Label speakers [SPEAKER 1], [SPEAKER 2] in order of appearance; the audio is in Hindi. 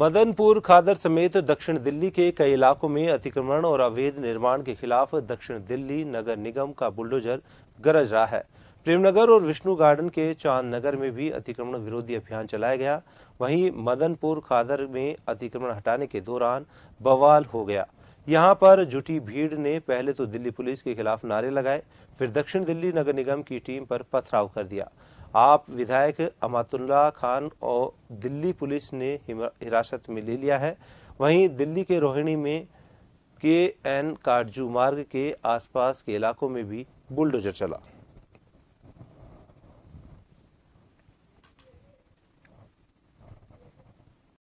[SPEAKER 1] मदनपुर खादर समेत दक्षिण दिल्ली के कई इलाकों में अतिक्रमण और अवैध निर्माण के खिलाफ दक्षिण दिल्ली नगर निगम का बुलडोजर गरज रहा है प्रेमनगर और विष्णु गार्डन के चांद नगर में भी अतिक्रमण विरोधी अभियान चलाया गया वहीं मदनपुर खादर में अतिक्रमण हटाने के दौरान बवाल हो गया यहां पर जुटी भीड़ ने पहले तो दिल्ली पुलिस के खिलाफ नारे लगाए फिर दक्षिण दिल्ली नगर निगम की टीम पर पथराव कर दिया आप विधायक अमातुल्ला खान और दिल्ली पुलिस ने हिरासत में ले लिया है वहीं दिल्ली के रोहिणी में के एन काटजू मार्ग के आसपास के इलाकों में भी बुलडोजर चला